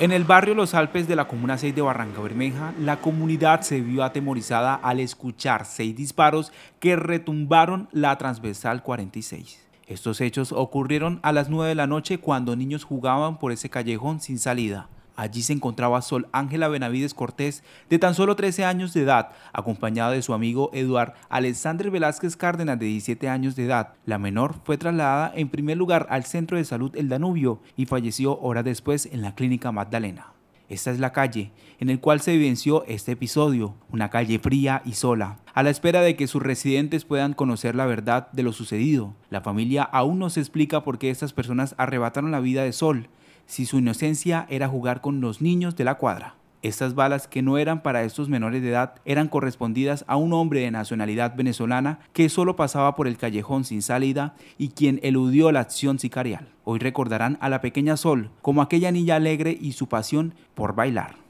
En el barrio Los Alpes de la Comuna 6 de Barranca Bermeja, la comunidad se vio atemorizada al escuchar seis disparos que retumbaron la transversal 46. Estos hechos ocurrieron a las 9 de la noche cuando niños jugaban por ese callejón sin salida. Allí se encontraba Sol Ángela Benavides Cortés, de tan solo 13 años de edad, acompañada de su amigo Eduard Alexander Velázquez Cárdenas, de 17 años de edad. La menor fue trasladada en primer lugar al Centro de Salud El Danubio y falleció horas después en la Clínica Magdalena. Esta es la calle en el cual se evidenció este episodio, una calle fría y sola, a la espera de que sus residentes puedan conocer la verdad de lo sucedido. La familia aún no se explica por qué estas personas arrebataron la vida de Sol, si su inocencia era jugar con los niños de la cuadra. Estas balas que no eran para estos menores de edad eran correspondidas a un hombre de nacionalidad venezolana que solo pasaba por el callejón sin salida y quien eludió la acción sicarial. Hoy recordarán a la pequeña Sol como aquella niña alegre y su pasión por bailar.